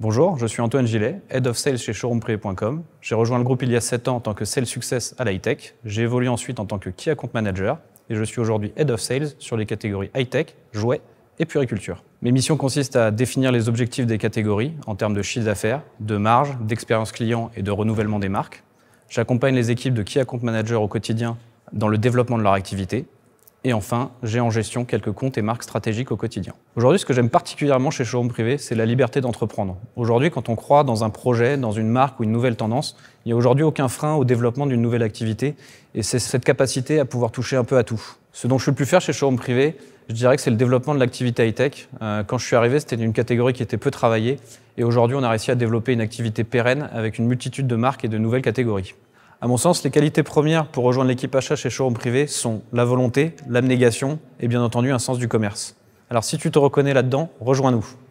Bonjour, je suis Antoine Gillet, Head of Sales chez showroomprivé.com. J'ai rejoint le groupe il y a 7 ans en tant que Sales Success à l'Hightech. tech J'ai évolué ensuite en tant que Key Account Manager et je suis aujourd'hui Head of Sales sur les catégories high-tech, jouets et puriculture. Mes missions consistent à définir les objectifs des catégories en termes de chiffre d'affaires, de marge, d'expérience client et de renouvellement des marques. J'accompagne les équipes de Key Account Manager au quotidien dans le développement de leur activité et enfin, j'ai en gestion quelques comptes et marques stratégiques au quotidien. Aujourd'hui, ce que j'aime particulièrement chez Showroom Privé, c'est la liberté d'entreprendre. Aujourd'hui, quand on croit dans un projet, dans une marque ou une nouvelle tendance, il n'y a aujourd'hui aucun frein au développement d'une nouvelle activité. Et c'est cette capacité à pouvoir toucher un peu à tout. Ce dont je suis le plus fier chez Showroom Privé, je dirais que c'est le développement de l'activité high-tech. Euh, quand je suis arrivé, c'était une catégorie qui était peu travaillée. Et aujourd'hui, on a réussi à développer une activité pérenne avec une multitude de marques et de nouvelles catégories. À mon sens, les qualités premières pour rejoindre l'équipe achat chez Showroom Privé sont la volonté, l'abnégation et bien entendu un sens du commerce. Alors si tu te reconnais là-dedans, rejoins-nous.